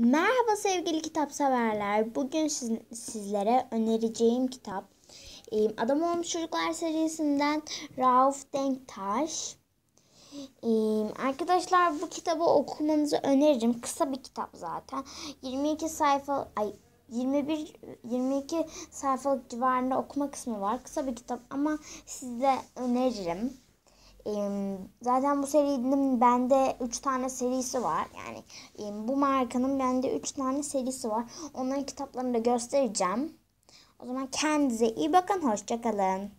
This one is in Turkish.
Merhaba sevgili kitap severler. Bugün sizlere önereceğim kitap Adam Olmuş Çocuklar serisinden Rauf Denktaş. Arkadaşlar bu kitabı okumanızı öneririm. Kısa bir kitap zaten. 22 sayfa ay 21 22 sayfalık civarında okuma kısmı var. Kısa bir kitap ama size öneririm zaten bu serinin bende 3 tane serisi var. Yani bu markanın bende 3 tane serisi var. Onların kitaplarını da göstereceğim. O zaman kendinize iyi bakın. Hoşçakalın.